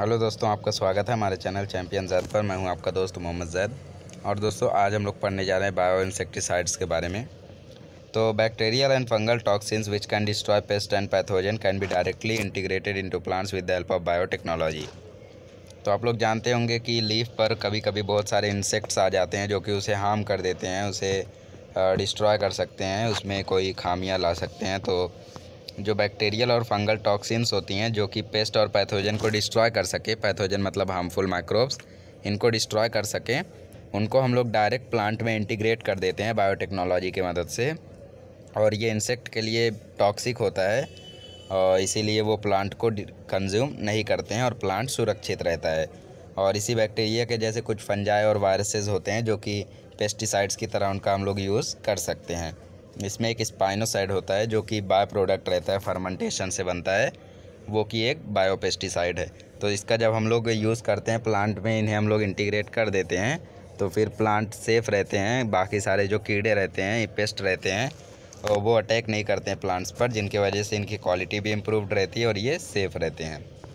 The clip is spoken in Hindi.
हेलो दोस्तों आपका स्वागत है हमारे चैनल चैम्पियन जैद पर मैं हूं आपका दोस्त मोहम्मद जैद और दोस्तों आज हम लोग पढ़ने जा रहे हैं बायो इंसेक्टिसाइड्स के बारे में तो bacterial and fungal toxins which can destroy pest and pathogen can be directly integrated into plants with the help of biotechnology तो आप लोग जानते होंगे कि लीफ पर कभी कभी बहुत सारे इंसेक्ट्स आ जाते हैं जो कि उसे हार्म कर देते हैं उसे डिस्ट्रॉय कर सकते हैं उसमें कोई खामियाँ ला सकते हैं तो जो बैक्टीरियल और फंगल टॉक्सिन्स होती हैं जो कि पेस्ट और पैथोजन को डिस्ट्रॉय कर सके पैथोजन मतलब हार्मफुल माइक्रोब्स इनको डिस्ट्रॉय कर सकें उनको हम लोग डायरेक्ट प्लांट में इंटीग्रेट कर देते हैं बायोटेक्नोलॉजी की मदद से और ये इंसेक्ट के लिए टॉक्सिक होता है और इसीलिए वो प्लांट को कंज्यूम नहीं करते हैं और प्लांट सुरक्षित रहता है और इसी बैक्टीरिया के जैसे कुछ फंजाए और वायरसेस होते हैं जो कि पेस्टिसाइड्स की तरह उनका हम लोग यूज़ कर सकते हैं इसमें एक स्पाइनोसाइड होता है जो कि बायो प्रोडक्ट रहता है फर्मेंटेशन से बनता है वो कि एक बायोपेस्टिसाइड है तो इसका जब हम लोग यूज़ करते हैं प्लांट में इन्हें हम लोग इंटीग्रेट कर देते हैं तो फिर प्लांट सेफ़ रहते हैं बाकी सारे जो कीड़े रहते हैं पेस्ट रहते हैं और वो अटैक नहीं करते हैं प्लांट्स पर जिनकी वजह से इनकी क्वालिटी भी इम्प्रूवड रहती है और ये सेफ़ रहते हैं